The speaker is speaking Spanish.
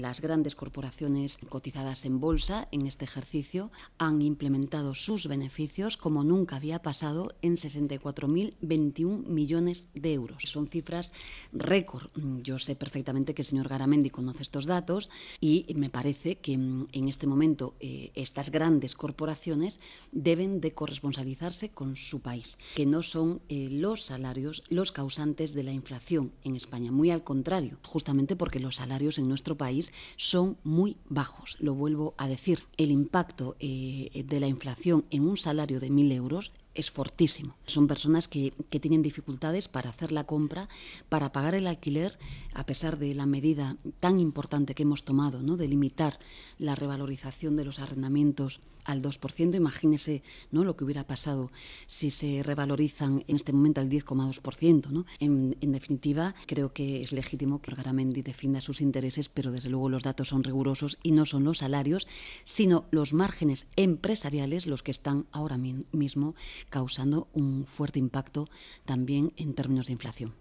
las grandes corporaciones cotizadas en bolsa en este ejercicio han implementado sus beneficios como nunca había pasado en 64.021 millones de euros. Son cifras récord. Yo sé perfectamente que el señor Garamendi conoce estos datos y me parece que mm, en este momento eh, estas grandes corporaciones deben de corresponsabilizarse con su país, que no son eh, los salarios los causantes de la inflación en España. Muy al contrario, justamente porque los salarios en nuestro país son muy bajos. Lo vuelvo a decir, el impacto eh, de la inflación en un salario de 1.000 euros es fortísimo. Son personas que, tienen dificultades para hacer la compra, para pagar el alquiler, a pesar de la medida tan importante que hemos tomado, ¿no? de limitar la revalorización de los arrendamientos al 2%. Imagínese ¿no? lo que hubiera pasado si se revalorizan en este momento al 10,2%. ¿no? En, en, definitiva, creo que es legítimo que Garamendi defienda sus intereses, pero desde luego los datos son rigurosos y no son los salarios, sino los márgenes empresariales los que están ahora mismo causando un fuerte impacto también en términos de inflación.